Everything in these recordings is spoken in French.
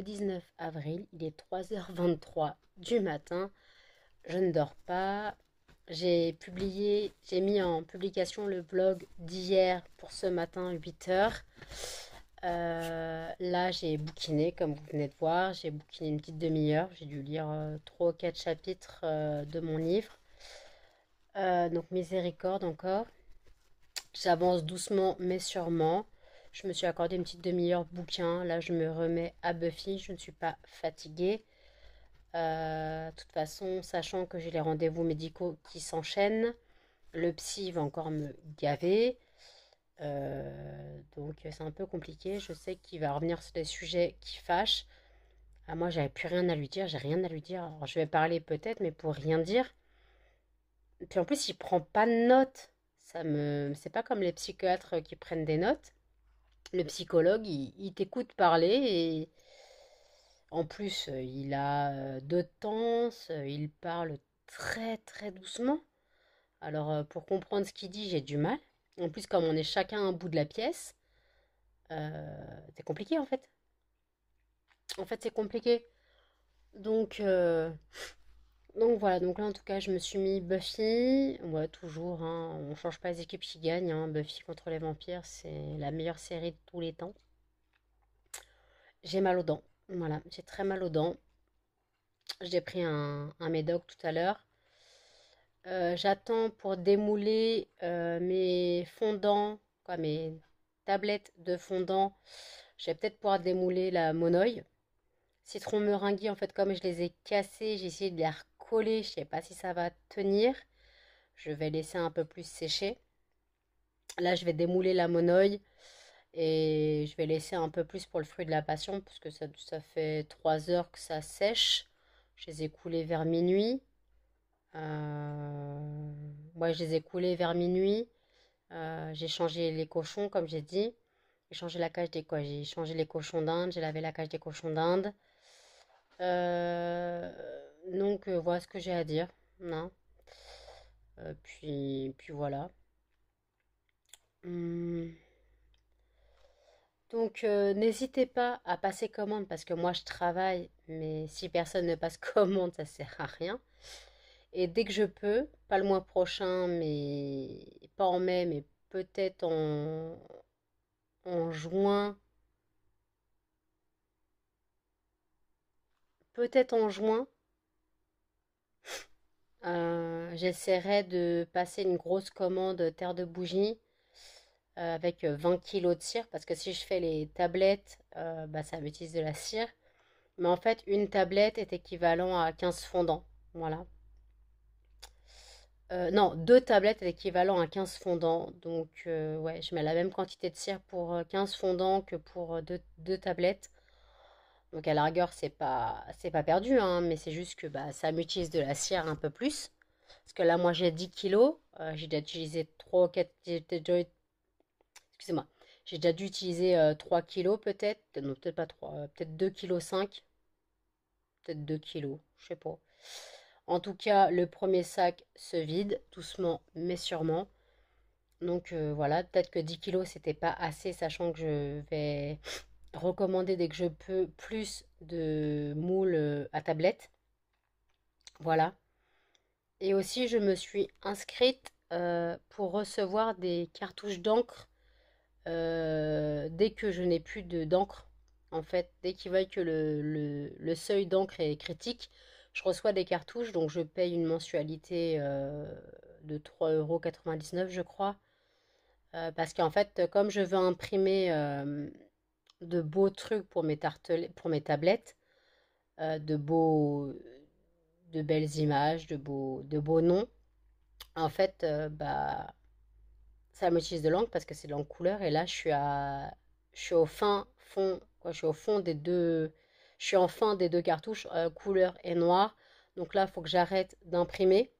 le 19 avril, il est 3h23 du matin. Je ne dors pas. J'ai publié, j'ai mis en publication le blog d'hier pour ce matin 8h. Euh, là, j'ai bouquiné, comme vous venez de voir. J'ai bouquiné une petite demi-heure. J'ai dû lire 3 euh, ou 4 chapitres euh, de mon livre. donc, Miséricorde encore. J'avance doucement mais sûrement. Je me suis accordé une petite demi-heure bouquin. Là, je me remets à Buffy. Je ne suis pas fatiguée. Euh, de toute façon, sachant que j'ai les rendez-vous médicaux qui s'enchaînent, le psy va encore me gaver. Euh, donc, c'est un peu compliqué. Je sais qu'il va revenir sur des sujets qui fâchent. Moi, ah, moi, j'avais plus rien à lui dire. J'ai rien à lui dire. Alors, je vais parler peut-être, mais pour rien dire. Puis en plus, il prend pas de notes. Ça me, c'est pas comme les psychiatres qui prennent des notes le psychologue, il, t'écoute parler et en plus, il a euh, deux tenses, il parle très très doucement. Alors, euh, pour comprendre ce qu'il dit, j'ai du mal. En plus, comme on est chacun un bout de la pièce, euh, c'est compliqué en fait. En fait, c'est compliqué. Donc, donc voilà, donc là en tout cas je me suis mis Buffy, ouais toujours, hein, on change pas les équipes qui gagnent, hein. Buffy contre les vampires c'est la meilleure série de tous les temps. J'ai mal aux dents, voilà, j'ai très mal aux dents. J'ai pris un, médoc tout à l'heure. Euh, j'attends pour démouler euh, mes fondants, quoi, mes tablettes de fondant. Je vais peut-être pouvoir démouler la monoï citron meringue, en fait comme je les ai cassés j'ai essayé de les je sais pas si ça va tenir. Je vais laisser un peu plus sécher. Là, je vais démouler la monoï et je vais laisser un peu plus pour le fruit de la passion parce que ça, fait 3 heures que ça sèche. Je les ai coulés vers minuit. moi euh, je les ai coulés vers minuit. Euh, j'ai changé les cochons, comme j'ai dit. J'ai changé la cage des quoi J'ai changé les cochons d'Inde. J'ai lavé la cage des cochons d'Inde. Euh, donc euh, voilà ce que j'ai à dire. non hein. euh, puis, puis voilà. Hum. Donc euh, n'hésitez pas à passer commande parce que moi je travaille, mais si personne ne passe commande, ça sert à rien. Et dès que je peux, pas le mois prochain, mais pas en mai, mais peut-être en, en juin. Peut-être en juin, euh, j'essaierai de passer une grosse commande terre de bougie euh, avec 20 euh, kg de cire parce que si je fais les tablettes, bah, ça m'utilise de la cire. Mais en fait, une tablette est équivalent à 15 fondants. Voilà. non, deux tablettes est équivalent à 15 fondants. Donc, ouais, je mets la même quantité de cire pour 15 fondants que pour deux tablettes. Donc à la rigueur, c'est pas, c'est pas perdu, hein, mais c'est juste que bah, ça m'utilise de la cire un peu plus. Parce que là, moi, j'ai 10 kilos. Euh, j'ai déjà utilisé 3 4... Excusez-moi. J'ai déjà dû utiliser 3 euh, kilos peut-être. Non, peut-être pas 3. Euh, peut-être 2,5 kilos 5. Peut-être 2 kilos. Je sais pas. En tout cas, le premier sac se vide, doucement mais sûrement. Donc voilà, peut-être que 10 kilos, c'était pas assez, sachant que je vais recommander dès que je peux plus de moules euh, à tablette. Voilà. Et aussi, je me suis inscrite euh, pour recevoir des cartouches d'encre euh, dès que je n'ai plus d'encre. en fait, dès qu'ils veulent que le, le, seuil d'encre est critique, je reçois des cartouches. Donc, je paye une mensualité euh, de euros, je crois. parce qu'en fait, comme je veux imprimer de beaux trucs pour mes, pour mes tablettes, euh, de, beaux, de belles images, de beaux, de beaux noms, en fait, euh, bah, ça m'utilise de l'encre. parce que c'est de l'encre couleur. Et là, je suis, à, je suis au fin fond, quoi, je suis au fond des deux, je suis en fin des deux cartouches, euh, couleur et noir. Donc là, il faut que j'arrête d'imprimer.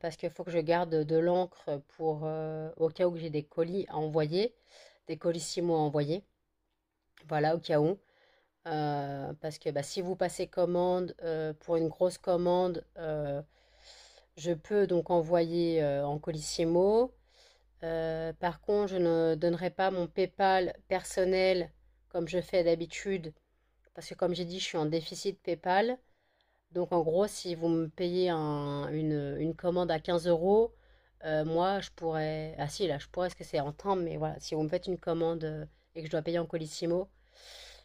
parce qu'il faut que je garde de l'encre pour au cas où j'ai des colis à envoyer, des colis six mois à envoyer. Voilà, au cas où. Euh, parce que bah, si vous passez commande euh, pour une grosse commande, euh, je peux donc envoyer en colissimo. par contre, je ne donnerai pas mon PayPal personnel comme je fais d'habitude, parce que comme j'ai dit, je suis en déficit PayPal. Donc en gros, si vous me payez une, commande à 15 euros, moi je pourrais. Ah si, là je pourrais, parce que c'est en mais voilà, si vous me faites une commande que je dois payer en colissimo.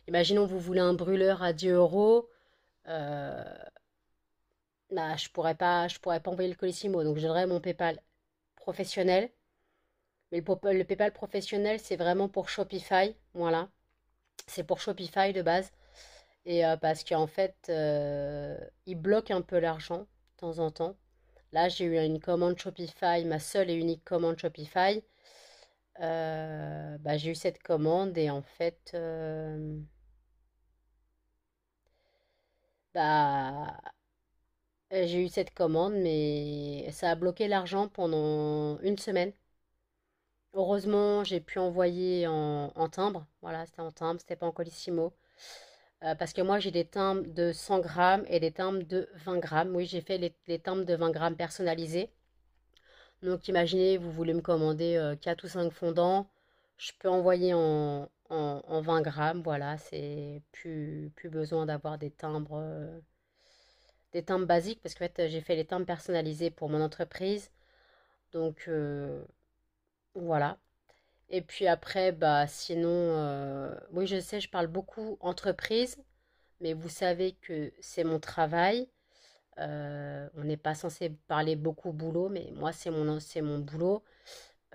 Imaginons vous voulez un brûleur à 10 euros. Euh, bah, je pourrais pas, je pourrais pas envoyer le colissimo. Donc, j'aurais mon PayPal professionnel. Mais le, le PayPal professionnel, c'est vraiment pour Shopify. Voilà. C'est pour Shopify de base. Et euh, parce qu'en fait, euh, il bloque un peu l'argent de temps en temps. Là, j'ai eu une commande Shopify, ma seule et unique commande Shopify. Euh, bah, j'ai eu cette commande et en fait, euh, bah, j'ai eu cette commande, mais ça a bloqué l'argent pendant une semaine. Heureusement, j'ai pu envoyer en, timbre. Voilà, c'était en timbre, c'était pas en colissimo. Euh, parce que moi, j'ai des timbres de 100 grammes et des timbres de 20 grammes. Oui, j'ai fait les timbres de 20 grammes personnalisés. Donc imaginez, vous voulez me commander 4 euh, ou 5 fondants, je peux envoyer en, en, 20 grammes, voilà, c'est plus, plus besoin d'avoir des timbres, euh, des timbres basiques, parce que fait j'ai fait les timbres personnalisés pour mon entreprise, donc euh, voilà. Et puis après, bah sinon, oui je sais, je parle beaucoup entreprise, mais vous savez que c'est mon travail, euh, on n'est pas censé parler beaucoup boulot, mais moi, c'est mon, c'est mon boulot.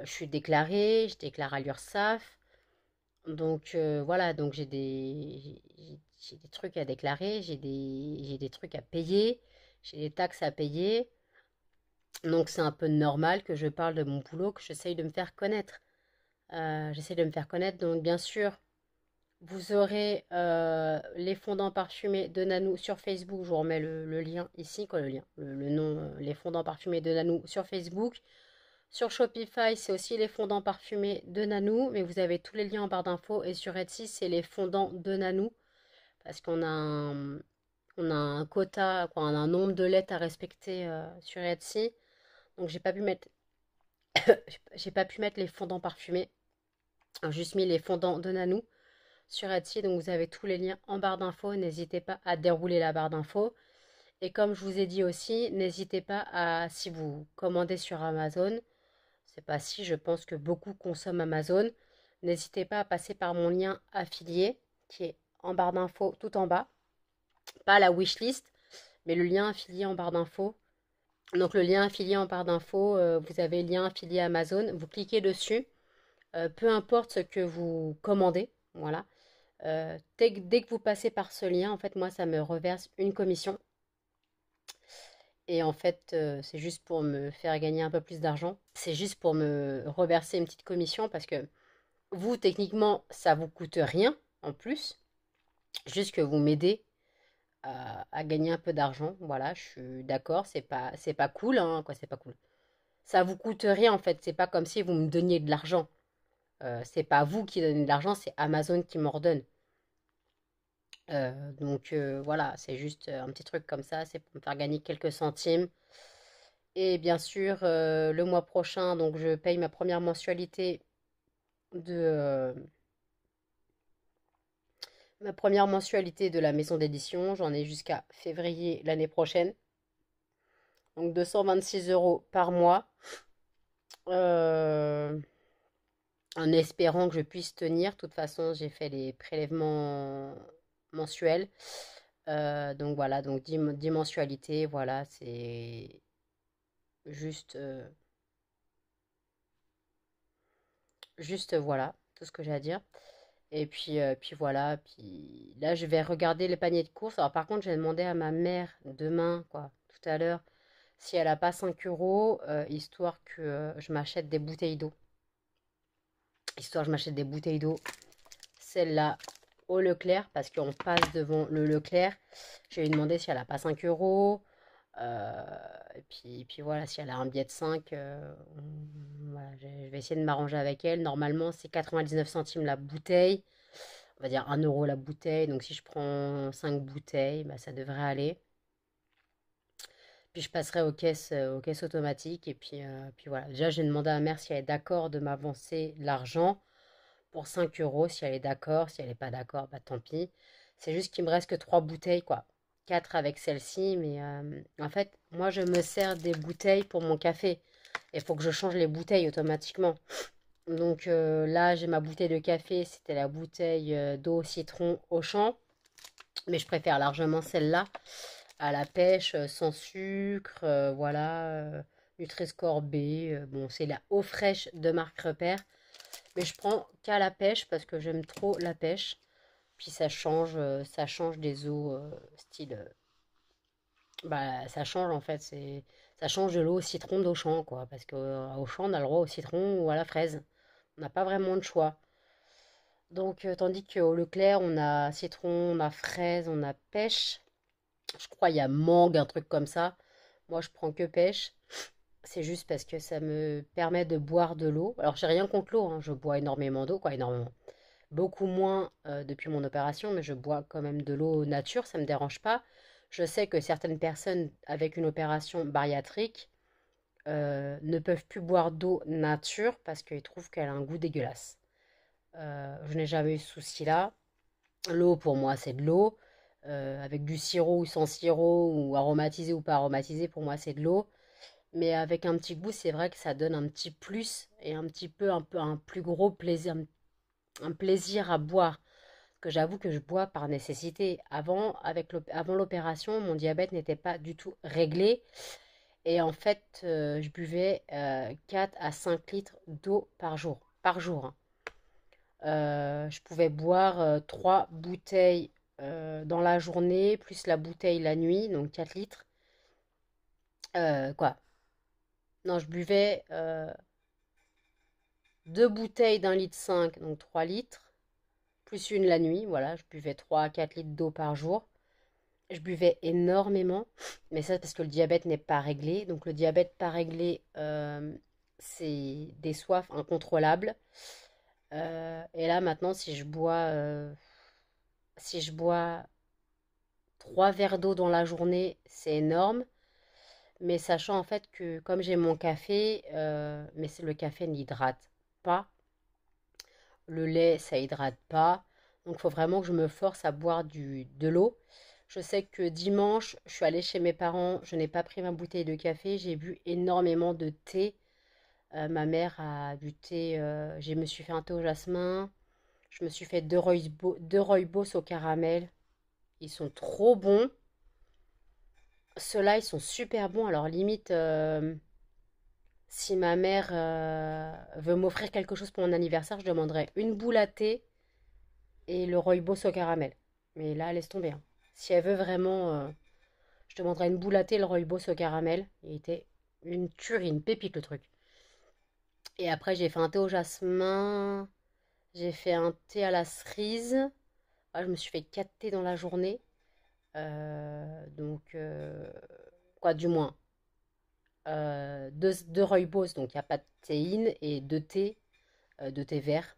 Euh, je suis déclarée, je déclare à l'URSSAF. Donc euh, voilà, donc j'ai des, trucs à déclarer, j'ai des, trucs à payer, j'ai des taxes à payer. Donc c'est un peu normal que je parle de mon boulot, que j'essaye de me faire connaître. j'essaye de me faire connaître, donc bien sûr, vous aurez euh, les fondants parfumés de Nanou sur Facebook. Je vous remets le, lien ici, quoi, le lien, le, nom, euh, les fondants parfumés de Nanou sur Facebook. Sur Shopify, c'est aussi les fondants parfumés de Nanou, mais vous avez tous les liens en barre d'infos. Et sur Etsy, c'est les fondants de Nanou, parce qu'on a un, on a un quota, quoi, a un nombre de lettres à respecter euh, sur Etsy. Donc j'ai pas pu mettre, j'ai pas pu mettre les fondants parfumés. J'ai juste mis les fondants de Nanou sur Etsy. Donc vous avez tous les liens en barre d'infos. N'hésitez pas à dérouler la barre d'infos. Et comme je vous ai dit aussi, n'hésitez pas à, si vous commandez sur Amazon, c'est pas si, je pense que beaucoup consomment Amazon, n'hésitez pas à passer par mon lien affilié qui est en barre d'infos tout en bas. Pas la wishlist, mais le lien affilié en barre d'infos. Donc le lien affilié en barre d'infos, euh, vous avez le lien affilié Amazon, vous cliquez dessus, euh, peu importe ce que vous commandez, voilà. Euh, dès, que vous passez par ce lien, en fait, moi, ça me reverse une commission. Et en fait, euh, c'est juste pour me faire gagner un peu plus d'argent. C'est juste pour me reverser une petite commission parce que vous, techniquement, ça vous coûte rien en plus. Juste que vous m'aidez euh, à, gagner un peu d'argent. Voilà, je suis d'accord, c'est pas, c'est pas cool, hein. quoi, c'est pas cool. Ça vous coûte rien en fait, c'est pas comme si vous me donniez de l'argent. Euh, c'est pas vous qui donnez de l'argent, c'est Amazon qui m'ordonne. Euh, donc euh, voilà, c'est juste un petit truc comme ça, c'est pour me faire gagner quelques centimes. Et bien sûr, le mois prochain, donc je paye ma première mensualité de ma première mensualité de la maison d'édition. J'en ai jusqu'à février l'année prochaine. Donc 226 euros par mois. Euh, en espérant que je puisse tenir. De toute façon, j'ai fait les prélèvements mensuels. Euh, donc voilà, donc 10, voilà, c'est juste... Euh, juste voilà, tout ce que j'ai à dire. Et puis, euh, puis voilà, puis là, je vais regarder les paniers de courses. Alors par contre, j'ai demandé à ma mère demain, quoi, tout à l'heure, si elle n'a pas 5 euros, histoire que je m'achète des bouteilles d'eau. Histoire, je m'achète des bouteilles d'eau. Celle-là, au Leclerc, parce qu'on passe devant le Leclerc. Je vais lui demander si elle n'a pas 5 euros. Euh, et puis, puis voilà, si elle a un billet de 5, euh, je, vais essayer de m'arranger avec elle. Normalement, c'est 99 centimes la bouteille. On va dire 1 euro la bouteille. Donc si je prends 5 bouteilles, bah, ça devrait aller je passerai aux caisses, euh, aux caisses automatiques. Et puis, euh, puis voilà. Déjà, j'ai demandé à ma mère si elle est d'accord de m'avancer l'argent pour 5 euros. Si elle est d'accord, si elle n'est pas d'accord, bah tant pis. C'est juste qu'il me reste que trois bouteilles, quoi. 4 avec celle-ci. Mais euh, en fait, moi, je me sers des bouteilles pour mon café. Il faut que je change les bouteilles automatiquement. Donc là, j'ai ma bouteille de café. C'était la bouteille d'eau citron au champ. Mais je préfère largement celle-là à la pêche euh, sans sucre, euh, voilà, euh, Nutri-Score B, bon c'est la eau fraîche de marque repère, mais je prends qu'à la pêche parce que j'aime trop la pêche, puis ça change, ça change des eaux style, bah ça change en fait, c'est ça change de l'eau citron d'Auchan quoi, parce qu'à Auchan on a le droit au citron ou à la fraise, on n'a pas vraiment de choix. Donc, tandis qu'au Leclerc, on a citron, on a fraise, on a pêche. Je crois qu'il y a mangue, un truc comme ça. Moi, je prends que pêche. C'est juste parce que ça me permet de boire de l'eau. Alors, j'ai rien contre l'eau. Hein. Je bois énormément d'eau, quoi, énormément. Beaucoup moins euh, depuis mon opération, mais je bois quand même de l'eau nature. Ça me dérange pas. Je sais que certaines personnes avec une opération bariatrique euh, ne peuvent plus boire d'eau nature parce qu'elles trouvent qu'elle a un goût dégueulasse. Euh, je n'ai jamais eu ce souci là. L'eau pour moi c'est de l'eau. Euh, avec du sirop ou sans sirop, ou aromatisé ou pas aromatisé, pour moi c'est de l'eau. Mais avec un petit goût, c'est vrai que ça donne un petit plus et un petit peu un, peu, un plus gros plaisir, un plaisir à boire. Que j'avoue que je bois par nécessité. Avant, avec avant l'opération, mon diabète n'était pas du tout réglé. Et en fait, euh, je buvais 4 euh, à 5 litres d'eau par jour. Par jour. Hein. je pouvais boire 3 bouteilles euh, dans la journée, plus la bouteille la nuit, donc 4 litres. Euh, quoi Non, je buvais euh, deux bouteilles d'un litre 5, donc 3 litres, plus une la nuit, voilà, je buvais 3 à 4 litres d'eau par jour. Je buvais énormément, mais ça parce que le diabète n'est pas réglé. Donc le diabète pas réglé, euh, c'est des soifs incontrôlables. et là maintenant, si je bois si je bois trois verres d'eau dans la journée, c'est énorme. Mais sachant en fait que comme j'ai mon café, euh, mais le café n'hydrate pas. Le lait, ça hydrate pas. Donc il faut vraiment que je me force à boire du, de l'eau. Je sais que dimanche, je suis allée chez mes parents, je n'ai pas pris ma bouteille de café, j'ai bu énormément de thé. Euh, ma mère a bu thé, euh, J'ai je me suis fait un thé au jasmin, je me suis fait deux rooibos au caramel. Ils sont trop bons. Ceux-là, ils sont super bons. Alors, limite, euh, si ma mère euh, veut m'offrir quelque chose pour mon anniversaire, je demanderai une boule à thé et le rooibos au caramel. Mais là, laisse tomber. Hein. Si elle veut vraiment, euh, je demanderai une boule à thé et le rooibos au caramel. Il était une tuerie, une pépite le truc. Et après, j'ai fait un thé au jasmin j'ai fait un thé à la cerise. Ah, je me suis fait 4 thés dans la journée. Euh, donc, euh, quoi, du moins, euh, deux, deux rooibos, donc il n'y a pas de théine, et deux thés, deux thés verts.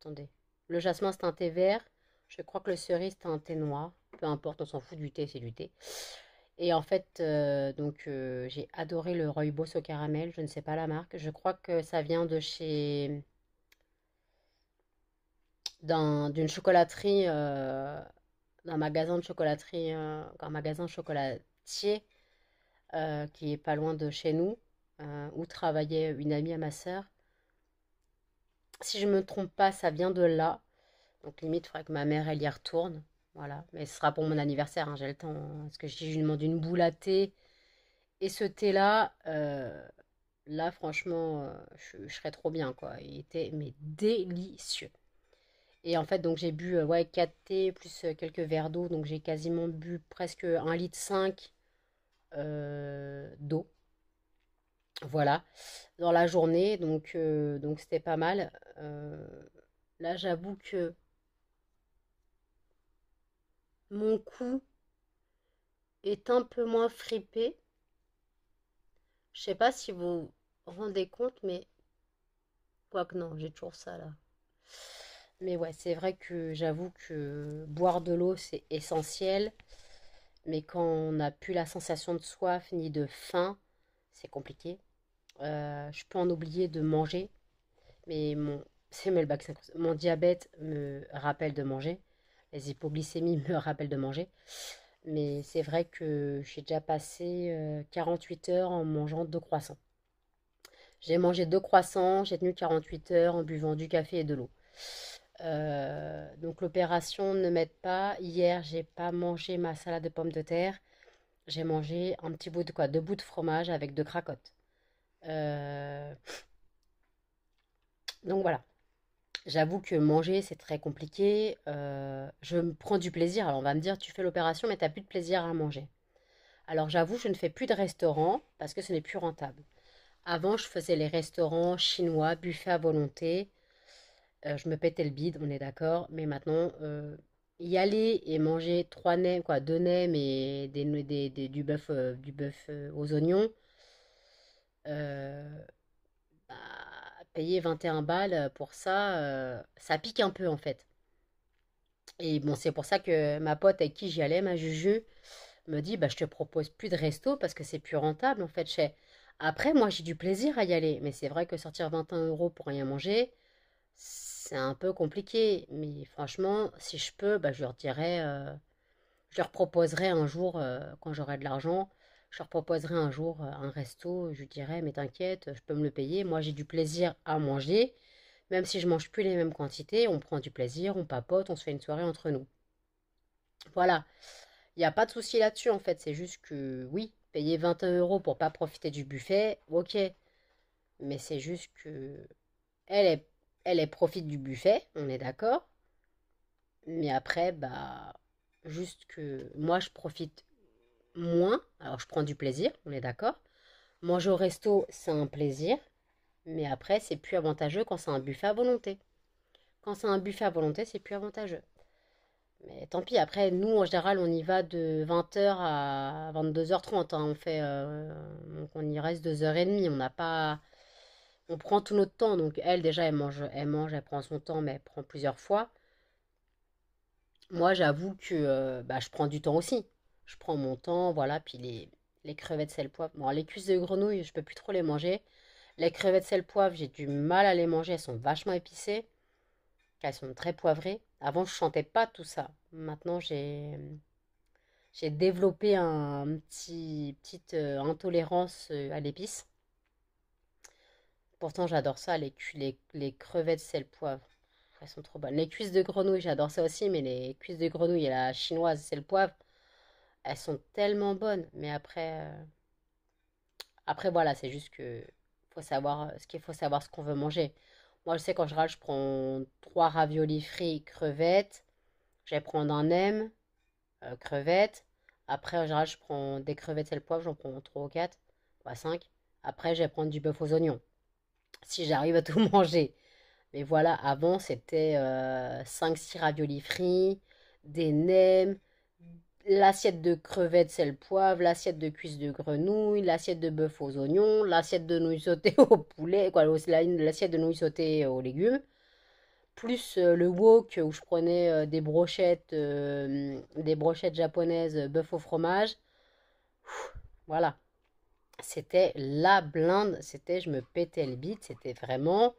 Attendez. Le jasmin, c'est un thé vert. Je crois que le cerise, c'est un thé noir. Peu importe, on s'en fout du thé, c'est du thé. Et en fait, donc j'ai adoré le rooibos au caramel. Je ne sais pas la marque. Je crois que ça vient de chez d'une chocolaterie, euh, d'un magasin de chocolaterie, euh, un magasin chocolatier euh, qui est pas loin de chez nous, où travaillait une amie à ma sœur. Si je me trompe pas, ça vient de là. Donc limite, il faudrait que ma mère, elle y retourne. Voilà, mais ce sera pour mon anniversaire, hein, j'ai le temps. Hein. parce que je lui demande une boule à thé. Et ce thé-là, là, franchement, je, serais trop bien, quoi. Il était, mais délicieux. Et en fait, donc j'ai bu euh, ouais, 4 t plus euh, quelques verres d'eau. Donc j'ai quasiment bu presque 1 litre 5 euh, d'eau. Voilà, dans la journée. Donc donc c'était pas mal. là, j'avoue que mon cou est un peu moins fripé. Je sais pas si vous vous rendez compte, mais quoique non, j'ai toujours ça là. Mais ouais, c'est vrai que j'avoue que boire de l'eau, c'est essentiel. Mais quand on n'a plus la sensation de soif ni de faim, c'est compliqué. Euh, je peux en oublier de manger. Mais mon, c'est mon diabète me rappelle de manger. Les hypoglycémies me rappellent de manger. Mais c'est vrai que j'ai déjà passé 48 euh, heures en mangeant deux croissants. J'ai mangé deux croissants, j'ai tenu 48 heures en buvant du café et de l'eau. Euh, donc l'opération ne m'aide pas. Hier, j'ai pas mangé ma salade de pommes de terre. J'ai mangé un petit bout de quoi Deux bouts de fromage avec deux cracottes. Euh, donc voilà. J'avoue que manger, c'est très compliqué. Euh, je me prends du plaisir. Alors on va me dire, tu fais l'opération, mais tu n'as plus de plaisir à manger. Alors j'avoue, je ne fais plus de restaurant parce que ce n'est plus rentable. Avant, je faisais les restaurants chinois, buffet à volonté je me pétais le bide, on est d'accord. Mais maintenant, y aller et manger trois nems, quoi, deux nems et des, des, du bœuf du aux oignons, bah, payer 21 balles pour ça, ça pique un peu en fait. Et bon, c'est pour ça que ma pote avec qui j'y allais, ma Juju, me dit bah, Je te propose plus de resto parce que c'est plus rentable en fait. Chez... Après, moi j'ai du plaisir à y aller, mais c'est vrai que sortir 21 euros pour rien manger, c'est un peu compliqué, mais franchement, si je peux, bah, je leur dirais, euh, je leur proposerai un jour, euh, quand j'aurai de l'argent, je leur proposerai un jour euh, un resto, je dirais, mais t'inquiète, je peux me le payer, moi j'ai du plaisir à manger, même si je mange plus les mêmes quantités, on prend du plaisir, on papote, on se fait une soirée entre nous. Voilà, il n'y a pas de souci là-dessus en fait, c'est juste que oui, payer 21 euros pour pas profiter du buffet, ok, mais c'est juste que elle est elle, profite du buffet, on est d'accord. Mais après, bah, juste que moi, je profite moins. Alors, je prends du plaisir, on est d'accord. Manger au resto, c'est un plaisir. Mais après, c'est plus avantageux quand c'est un buffet à volonté. Quand c'est un buffet à volonté, c'est plus avantageux. Mais tant pis, après, nous, en général, on y va de 20h à 22h30. Hein. On fait, euh, on y reste 2h30. On n'a pas on prend tout notre temps. Donc elle, déjà, elle mange, elle mange, elle prend son temps, mais elle prend plusieurs fois. Moi, j'avoue que euh, bah, je prends du temps aussi. Je prends mon temps, voilà, puis les, les crevettes sel poivre. les cuisses de grenouille, je peux plus trop les manger. Les crevettes sel poivre, j'ai du mal à les manger, elles sont vachement épicées. Elles sont très poivrées. Avant, je chantais pas tout ça. Maintenant, j'ai j'ai développé un petit petite euh, intolérance euh, à l'épice. Pourtant, j'adore ça, les, les, les crevettes sel poivre. Elles sont trop bonnes. Les cuisses de grenouille, j'adore ça aussi, mais les cuisses de grenouille et la chinoise sel poivre, elles sont tellement bonnes. Mais après, euh, après voilà, c'est juste que faut savoir euh, ce qu'il faut savoir ce qu'on veut manger. Moi, je sais quand je je prends trois raviolis frits crevettes. Je vais prendre un M euh, crevettes. Après, en général, je prends des crevettes sel poivre, j'en prends 3 ou 4, 3 5. Après, je vais prendre du bœuf aux oignons si j'arrive à tout manger. Mais voilà, avant, c'était 5-6 euh, raviolis frits, des nems, l'assiette de crevettes sel poivre, l'assiette de cuisses de grenouille, l'assiette de bœuf aux oignons, l'assiette de nouilles sautées au poulet, quoi, l'assiette de nouilles sautées aux légumes, plus euh, le wok où je prenais euh, des brochettes, des brochettes japonaises bœuf au fromage. voilà c'était la blinde, c'était je me pétais le bide, c'était vraiment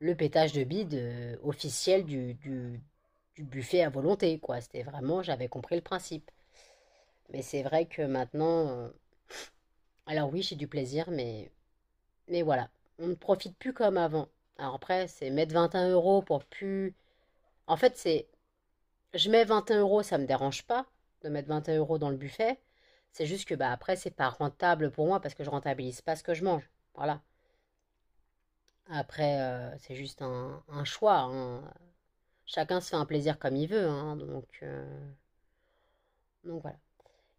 le pétage de bide euh, officiel du, du, buffet à volonté, quoi. C'était vraiment, j'avais compris le principe. Mais c'est vrai que maintenant, euh, alors oui, j'ai du plaisir, mais, mais voilà, on ne profite plus comme avant. Alors après, c'est mettre 21 euros pour plus. En fait, c'est, je mets 21 euros, ça me dérange pas de mettre 21 euros dans le buffet. C'est juste que bah, après, c'est pas rentable pour moi parce que je rentabilise pas ce que je mange. Voilà. Après, euh, c'est juste un, choix. Hein. Chacun se fait un plaisir comme il veut. Hein, donc, euh, donc voilà.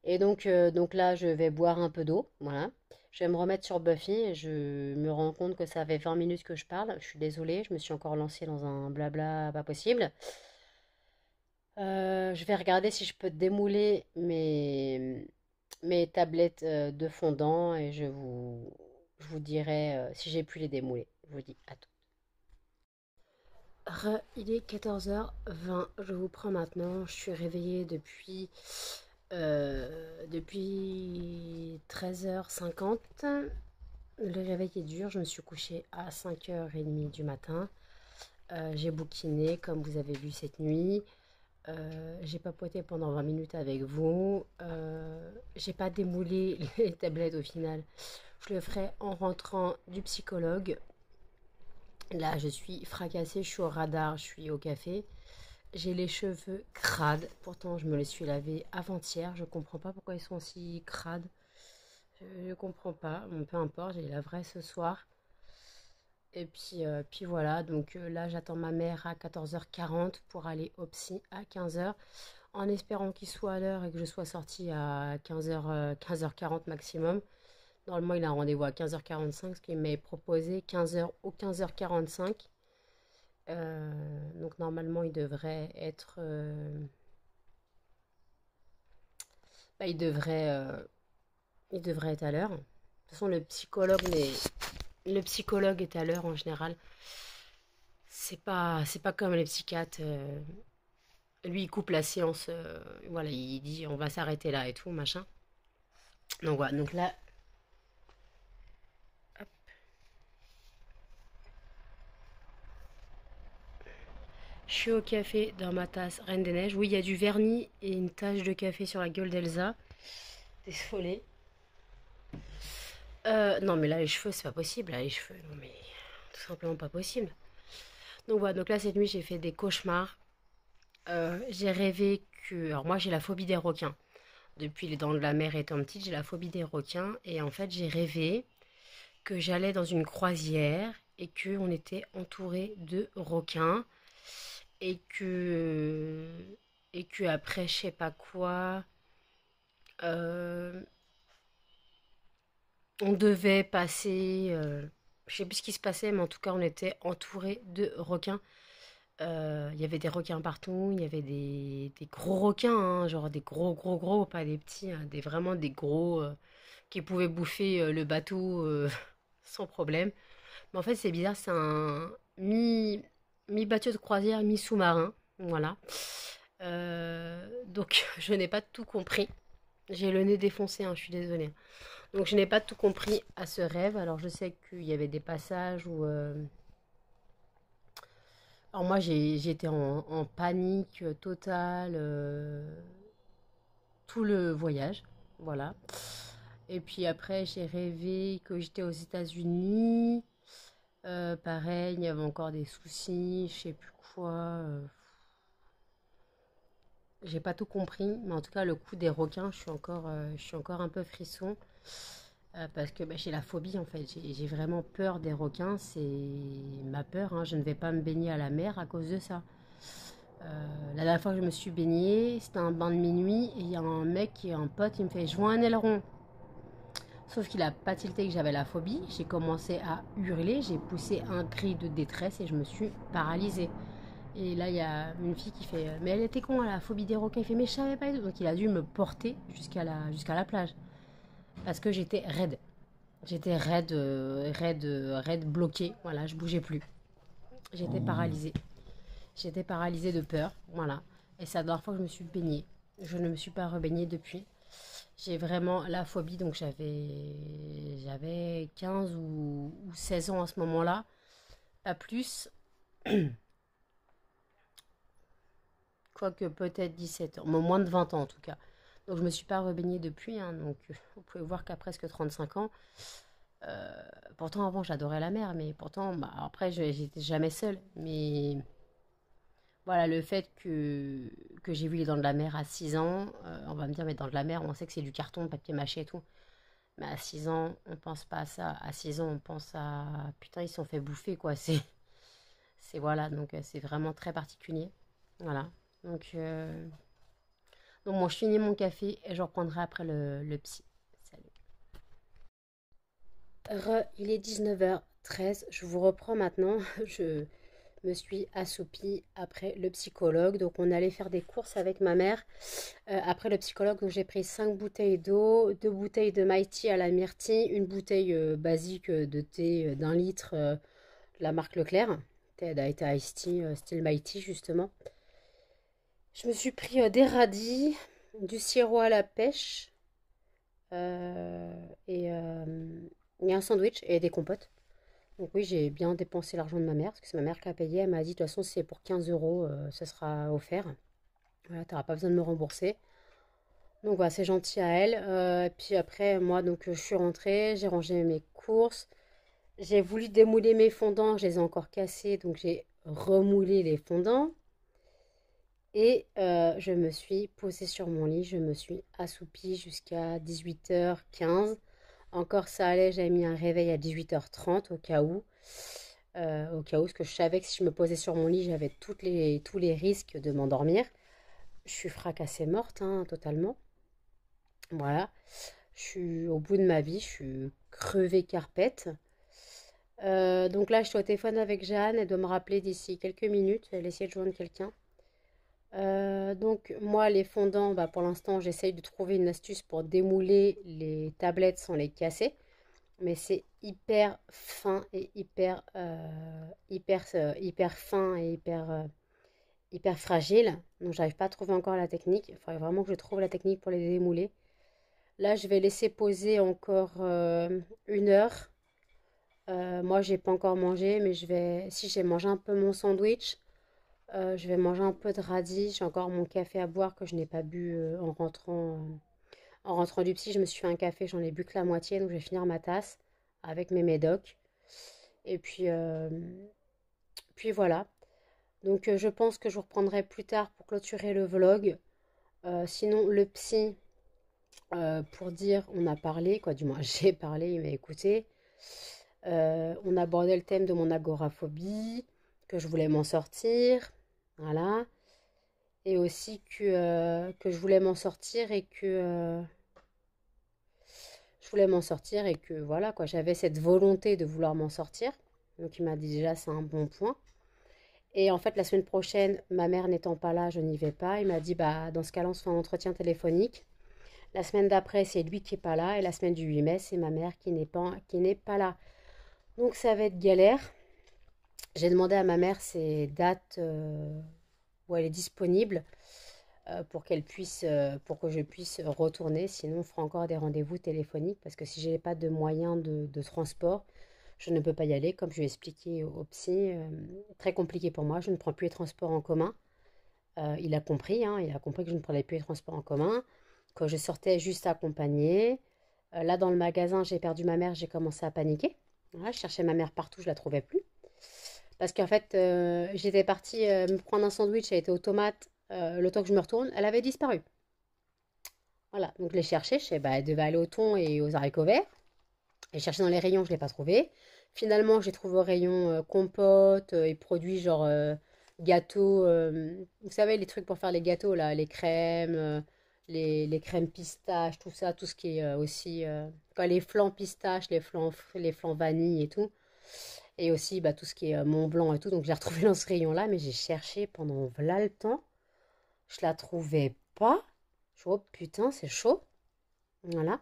Et donc, euh, donc là, je vais boire un peu d'eau. Voilà. Je vais me remettre sur Buffy. je me rends compte que ça fait 20 minutes que je parle. Je suis désolée, je me suis encore lancée dans un blabla pas possible. je vais regarder si je peux démouler mes, mes tablettes euh, de fondant et je vous, vous dirai euh, si j'ai pu les démouler. Je vous dis à tout. il est 14h20, je vous prends maintenant, je suis réveillée depuis, euh, depuis 13h50. Le réveil est dur, je me suis couchée à 5h30 du matin. j'ai bouquiné comme vous avez vu cette nuit. Euh, j'ai papoté pendant 20 minutes avec vous. Euh, j'ai pas démoulé les tablettes au final. Je le ferai en rentrant du psychologue. Là, je suis fracassée, je suis au radar, je suis au café. J'ai les cheveux crades. Pourtant, je me les suis lavés avant-hier. Je comprends pas pourquoi ils sont si crades. Je ne comprends pas. peu importe, j'ai la vraie ce soir. Et euh, puis, voilà, donc euh, là j'attends ma mère à 14h40 pour aller au psy à 15h, en espérant qu'il soit à l'heure et que je sois sortie à 15h, euh, 15h40 maximum. Normalement il a un rendez-vous à 15h45, ce qu'il m'est proposé 15h ou 15h45. donc normalement il devrait être... Bah, il devrait... il devrait être à l'heure. De toute façon le psychologue n'est le psychologue est à l'heure en général. C'est pas, c'est pas comme les psychiatres. Euh, lui, il coupe la séance. Euh, voilà, il dit on va s'arrêter là et tout, machin. Donc voilà, donc là. Je suis au café dans ma tasse Reine des Neiges. Oui, il y a du vernis et une tache de café sur la gueule d'Elsa. Désolée. Euh, non, mais là, les cheveux, c'est pas possible. Là, les cheveux, non, mais tout simplement pas possible. Donc voilà, donc là, cette nuit, j'ai fait des cauchemars. Euh, j'ai rêvé que. Alors, moi, j'ai la phobie des requins. Depuis les dents de la mer étant petite, j'ai la phobie des requins. Et en fait, j'ai rêvé que j'allais dans une croisière et qu'on était entouré de requins. Et que. Et que après, je sais pas quoi. Euh, on devait passer, je euh, je sais plus ce qui se passait, mais en tout cas, on était entouré de requins. Euh, il y avait des requins partout, il y avait des, gros requins, hein, genre des gros, gros, gros, pas des petits, hein, des, vraiment des gros euh, qui pouvaient bouffer le bateau sans problème. Mais en fait, c'est bizarre, c'est un mi, mi bateau de croisière, mi sous-marin. Voilà. donc, je n'ai pas tout compris. J'ai le nez défoncé, hein, je suis désolée. Donc je n'ai pas tout compris à ce rêve. Alors je sais qu'il y avait des passages où... Euh, alors moi j'étais en, en, panique totale euh, tout le voyage. Voilà. Et puis après j'ai rêvé que j'étais aux États-Unis. Euh, pareil, il y avait encore des soucis, je ne sais plus quoi. J'ai pas tout compris, mais en tout cas, le coup des requins, je suis encore, euh, je suis encore un peu frisson. Euh, parce que bah, j'ai la phobie en fait, j'ai vraiment peur des requins, c'est ma peur, hein. je ne vais pas me baigner à la mer à cause de ça. Euh, la dernière fois que je me suis baignée, c'était un bain de minuit et il y a un mec qui est un pote, il me fait Je vois un aileron. Sauf qu'il a pas tilté que j'avais la phobie, j'ai commencé à hurler, j'ai poussé un cri de détresse et je me suis paralysée. Et là, il y a une fille qui fait Mais elle était con, elle la phobie des requins. Il fait Mais je savais pas du tout. Donc, il a dû me porter jusqu'à la, jusqu'à la plage. Parce que j'étais raide. J'étais raide, euh, raide, euh, raide bloquée. Voilà, je bougeais plus. J'étais oh. paralysée. J'étais paralysée de peur. Voilà. Et c'est la dernière fois que je me suis baignée. Je ne me suis pas rebaignée depuis. J'ai vraiment la phobie. Donc, j'avais, j'avais 15 ou, ou 16 ans à ce moment-là. à plus. quoique peut-être 17 ans, mais moins de 20 ans en tout cas. Donc je me suis pas rebaignée depuis, hein, donc vous pouvez voir qu'à presque 35 ans. Euh, pourtant avant j'adorais la mer, mais pourtant bah, après j'étais jamais seule. Mais voilà le fait que, que j'ai vu les dents de la mer à 6 ans, euh, on va me dire mais dans de la mer, on sait que c'est du carton, papier mâché et tout. Mais à 6 ans, on pense pas à ça. À 6 ans, on pense à putain, ils se sont fait bouffer quoi. C'est, c'est voilà, donc euh, c'est vraiment très particulier. Voilà. Donc, euh, Donc je finis mon café et je reprendrai après le, le psy. Salut. il est 19h13. Je vous reprends maintenant. Je me suis assoupie après le psychologue. Donc on allait faire des courses avec ma mère. Euh, après le psychologue, j'ai pris 5 bouteilles d'eau, 2 bouteilles de Mighty à la myrtille, une bouteille euh, basique de thé d'un litre de la marque Leclerc. Thé a style Mighty justement. Je me suis pris euh, des radis, du sirop à la pêche, euh, euh, et, un sandwich et des compotes. Donc oui, j'ai bien dépensé l'argent de ma mère, parce que c'est ma mère qui a payé. Elle m'a dit, de toute façon, c'est pour 15 euros, ça sera offert. Voilà, n'auras pas besoin de me rembourser. Donc voilà, c'est gentil à elle. et puis après, moi, donc je suis rentrée, j'ai rangé mes courses. J'ai voulu démouler mes fondants, je les ai encore cassés, donc j'ai remoulé les fondants. Et euh, je me suis posée sur mon lit, je me suis assoupie jusqu'à 18h15. Encore ça allait, j'avais mis un réveil à 18h30 au cas où. Euh, au cas où, parce que je savais que si je me posais sur mon lit, j'avais les, tous les risques de m'endormir. Je suis fracassée morte, hein, totalement. Voilà. Je suis au bout de ma vie, je suis crevée carpette. Euh, donc là, je suis au téléphone avec Jeanne, elle doit me rappeler d'ici quelques minutes, elle essaie de joindre quelqu'un. Euh, donc moi les fondants, bah, pour l'instant j'essaye de trouver une astuce pour démouler les tablettes sans les casser. Mais c'est hyper fin et hyper, euh, hyper, euh, hyper fin et hyper, hyper fragile. Donc j'arrive pas à trouver encore la technique. Il faudrait vraiment que je trouve la technique pour les démouler. Là je vais laisser poser encore une heure. moi j'ai pas encore mangé mais je vais, si j'ai mangé un peu mon sandwich, euh, je vais manger un peu de radis. J'ai encore mon café à boire que je n'ai pas bu euh, en rentrant. Euh, en rentrant du psy, je me suis fait un café, j'en ai bu que la moitié, donc je vais finir ma tasse avec mes médocs. Et puis, puis voilà. Donc je pense que je reprendrai plus tard pour clôturer le vlog. sinon, le psy, pour dire, on a parlé, quoi, du moins j'ai parlé, il m'a écouté. on abordait le thème de mon agoraphobie, que je voulais m'en sortir. Voilà. Et aussi que, euh, que je voulais m'en sortir et que... Euh, je voulais m'en sortir et que voilà quoi, j'avais cette volonté de vouloir m'en sortir. Donc il m'a dit déjà c'est un bon point. Et en fait la semaine prochaine, ma mère n'étant pas là, je n'y vais pas. Il m'a dit bah dans ce cas-là on se fait un entretien téléphonique. La semaine d'après c'est lui qui est pas là et la semaine du 8 mai c'est ma mère qui n'est pas qui n'est pas là. Donc ça va être galère. J'ai demandé à ma mère ses dates euh, où elle est disponible euh, pour qu'elle puisse, euh, pour que je puisse retourner. Sinon, on fera encore des rendez-vous téléphoniques parce que si je n'ai pas de moyens de, transport, je ne peux pas y aller. Comme je ai expliqué au psy, très compliqué pour moi. Je ne prends plus les transports en commun. il a compris, hein. il a compris que je ne prenais plus les transports en commun, Quand je sortais juste accompagnée. là, dans le magasin, j'ai perdu ma mère, j'ai commencé à paniquer. je cherchais ma mère partout, je la trouvais plus. Parce qu'en fait, euh, j'étais partie euh, me prendre un sandwich, elle était aux tomates. Euh, le temps que je me retourne, elle avait disparu. Voilà, donc je l'ai cherchée. Je sais, bah, elle devait aller au thon et aux haricots verts. J'ai cherché dans les rayons, je ne l'ai pas trouvé. Finalement, j'ai trouvé au rayon compote et produits genre gâteaux, vous savez, les trucs pour faire les gâteaux, là, les crèmes, les, crèmes pistaches, tout ça, tout ce qui est aussi, les flancs pistache, les flancs les flans vanille et tout. Et aussi bah, tout ce qui est euh, Mont Blanc et tout. Donc j'ai retrouvé dans ce rayon-là, mais j'ai cherché pendant voilà le temps. Je la trouvais pas. Je oh putain, c'est chaud. Voilà.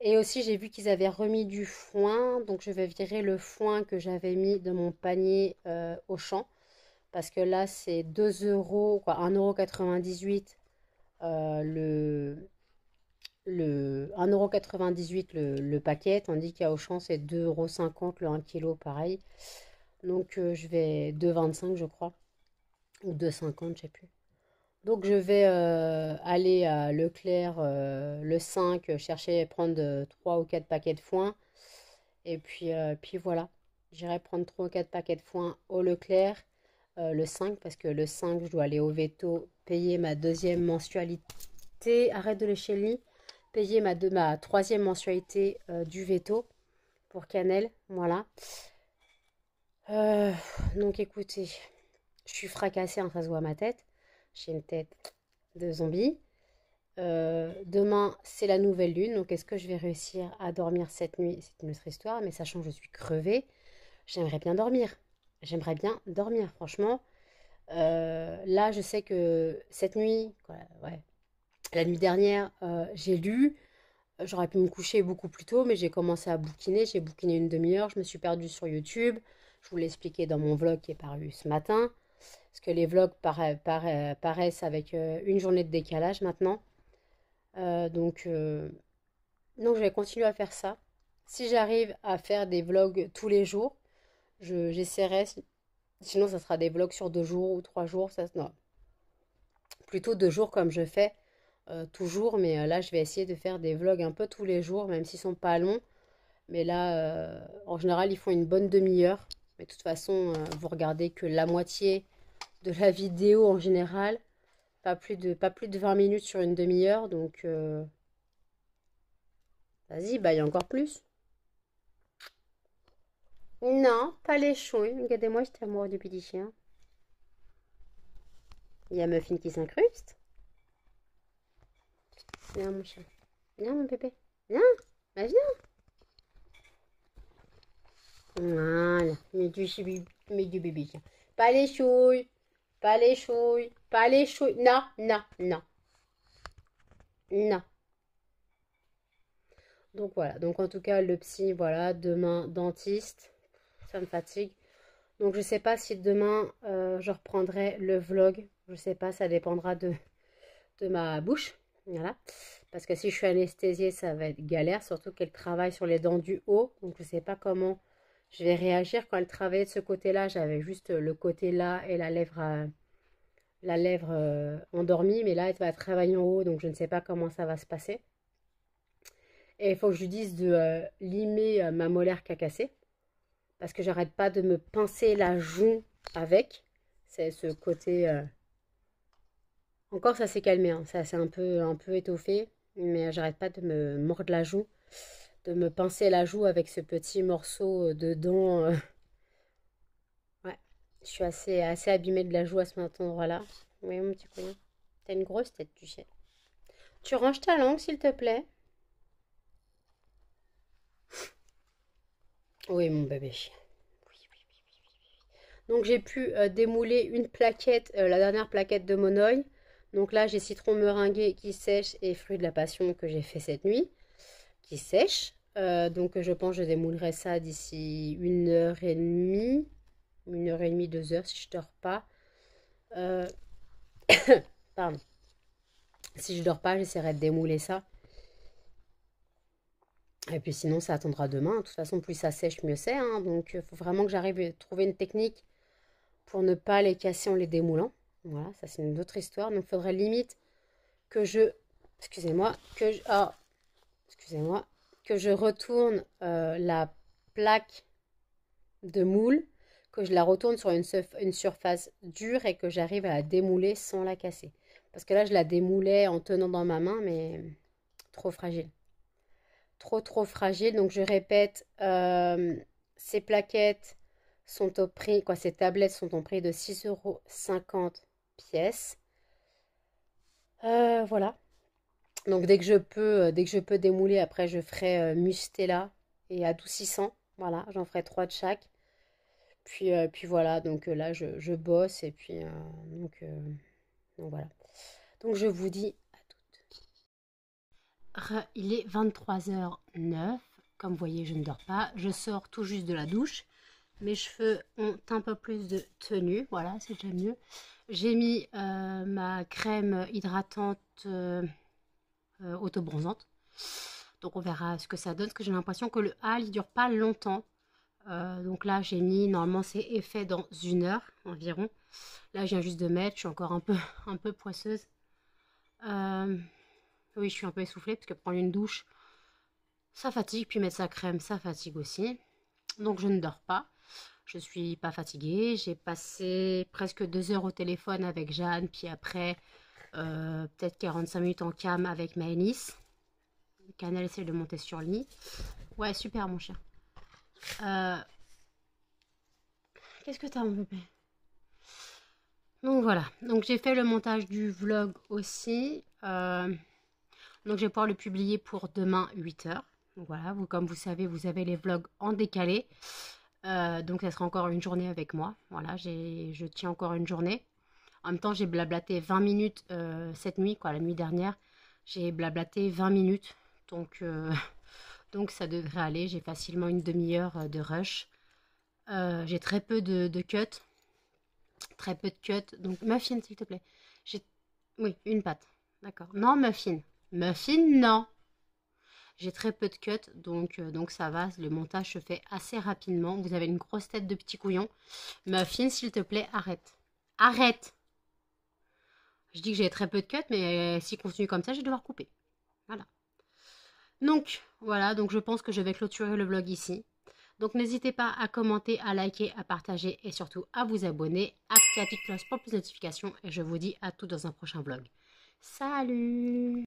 Et aussi j'ai vu qu'ils avaient remis du foin. Donc je vais virer le foin que j'avais mis dans mon panier euh, au champ. Parce que là c'est 2 euros, quoi, 1,98 euro euh, le le 1,98€ le, paquet, tandis qu'à Auchan, c'est 2,50€ le 1 kg, pareil. Donc, euh, je vais 2,25€ je crois, ou 2,50, je sais plus. Donc, je vais euh, aller à Leclerc euh, le 5, chercher, prendre 3 ou 4 paquets de foin. Et puis, puis voilà, j'irai prendre 3 ou 4 paquets de foin au Leclerc le 5, parce que le 5, je dois aller au veto, payer ma deuxième mensualité. Arrête de lécher le lit payer ma, deux, ma troisième mensualité euh, du veto pour Canel. Voilà. Euh, donc écoutez, je suis fracassée, en face de ma tête. J'ai une tête de zombie. Euh, demain, c'est la nouvelle lune, donc est-ce que je vais réussir à dormir cette nuit C'est une autre histoire, mais sachant que je suis crevée, j'aimerais bien dormir. J'aimerais bien dormir, franchement. là, je sais que cette nuit, ouais, la nuit dernière, euh, j'ai lu. Euh, j'aurais pu me coucher beaucoup plus tôt, mais j'ai commencé à bouquiner. J'ai bouquiné une demi-heure. Je me suis perdue sur YouTube. Je vous l'ai dans mon vlog qui est paru ce matin. Parce que les vlogs paraissent avec euh, une journée de décalage maintenant. donc, je vais continuer à faire ça. Si j'arrive à faire des vlogs tous les jours, j'essaierai. sinon, ça sera des vlogs sur deux jours ou trois jours. Ça, Plutôt deux jours comme je fais euh, toujours, mais euh, là je vais essayer de faire des vlogs un peu tous les jours, même s'ils sont pas longs. Mais là, euh, en général, ils font une bonne demi-heure. Mais de toute façon, vous regardez que la moitié de la vidéo en général. Pas plus de, pas plus de 20 minutes sur une demi-heure, donc... Vas-y, bah il y a encore plus. Non, pas les choux. Regardez-moi, j'étais amoureux du petit chien. Il y a Muffin qui s'incruste. Viens, mon chat. Viens, mon pépé. Viens. Bah, viens. Voilà. Mais du, du bébé. Pas les chouilles. Pas les chouilles. Pas les chouilles. Non, non, non. Non. Donc voilà, donc en tout cas le psy, voilà, demain dentiste, ça me fatigue. Donc je sais pas si demain euh, je reprendrai le vlog, je sais pas, ça dépendra de, de ma bouche. Voilà. Parce que si je suis anesthésiée, ça va être galère. Surtout qu'elle travaille sur les dents du haut. Donc, je ne sais pas comment je vais réagir. Quand elle travaille de ce côté-là, j'avais juste le côté là et la lèvre, euh, la lèvre euh, endormie. Mais là, elle va travailler en haut. Donc, je ne sais pas comment ça va se passer. Et il faut que je lui dise de euh, limer ma molaire qui Parce que j'arrête pas de me pincer la joue avec. C'est ce côté encore, ça s'est calmé, hein. ça s'est un peu, un peu étoffé, mais j'arrête pas de me mordre la joue, de me pincer la joue avec ce petit morceau euh, de dent. Euh. Ouais, je suis assez, assez abîmée de la joue à ce moment là Oui, mon petit couillon, as une grosse tête, tu sais. Tu ranges ta langue, s'il te plaît. Oui, mon bébé. Donc j'ai pu euh, démouler une plaquette, la dernière plaquette de mon oeil. Donc là, j'ai citron meringué qui sèche et fruit de la passion que j'ai fait cette nuit, qui sèche. Euh, donc je pense que je démoulerai ça d'ici une heure et demie, une heure et demie, deux heures si je dors pas. Euh, pardon. Si je dors pas, j'essaierai de démouler ça. Et puis sinon, ça attendra demain. De toute façon, plus ça sèche, mieux c'est. Hein. Donc, il faut vraiment que j'arrive à trouver une technique pour ne pas les casser en les démoulant. Voilà, ça c'est une autre histoire. Donc, il faudrait limite que je... Excusez-moi, que je... Ah, excusez-moi, que je retourne euh, la plaque de moule, que je la retourne sur une, une surface dure et que j'arrive à la démouler sans la casser. Parce que là, je la démoulais en tenant dans ma main, mais trop fragile. Trop, trop fragile. Donc, je répète, euh, ces plaquettes sont au prix, quoi, ces tablettes sont au prix de euros pièces. Euh, voilà. Donc dès que je peux, euh, dès que je peux démouler, après je ferai mustella euh, mustela et adoucissant. Voilà, j'en ferai trois de chaque. Puis, puis voilà, donc là je, je bosse et puis donc, donc voilà. Donc je vous dis à toutes. Il est 23h09. Comme vous voyez, je ne dors pas. Je sors tout juste de la douche. Mes cheveux ont un peu plus de tenue. Voilà, c'est déjà mieux. J'ai mis euh, ma crème hydratante euh, autobronzante. Donc on verra ce que ça donne, parce que j'ai l'impression que le hal, il dure pas longtemps. Euh, donc là, j'ai mis, normalement, c'est effet dans une heure environ. Là, je viens juste de mettre, je suis encore un peu, un peu poisseuse. oui, je suis un peu essoufflée, parce que prendre une douche, ça fatigue. Puis mettre sa crème, ça fatigue aussi. Donc je ne dors pas. Je suis pas fatiguée. J'ai passé presque deux heures au téléphone avec Jeanne, puis après euh, peut-être 45 minutes en cam avec Le Canal essaie de monter sur le nid. Ouais, super mon chien. Euh, qu'est-ce que t'as mon bébé Donc voilà. Donc j'ai fait le montage du vlog aussi. Euh, donc je vais pouvoir le publier pour demain 8h. voilà, vous, comme vous savez, vous avez les vlogs en décalé. Euh, donc ça sera encore une journée avec moi. Voilà, je tiens encore une journée. En même temps, j'ai blablaté 20 minutes euh, cette nuit, quoi, la nuit dernière. J'ai blablaté 20 minutes. Donc, euh, donc ça devrait aller. J'ai facilement une demi-heure de rush. j'ai très peu de, de cuts. Très peu de cuts. Donc muffin, s'il te plaît. J'ai... Oui, une pâte. D'accord. Non, muffin. Muffin, non. J'ai très peu de cuts, donc, euh, donc ça va, le montage se fait assez rapidement. Vous avez une grosse tête de petit couillon. fille, s'il te plaît, arrête. Arrête Je dis que j'ai très peu de cuts, mais euh, s'il continue comme ça, je vais devoir couper. Voilà. Donc, voilà, donc je pense que je vais clôturer le vlog ici. Donc n'hésitez pas à commenter, à liker, à partager et surtout à vous abonner. Activez la petite cloche pour plus de notifications et je vous dis à tout dans un prochain vlog. Salut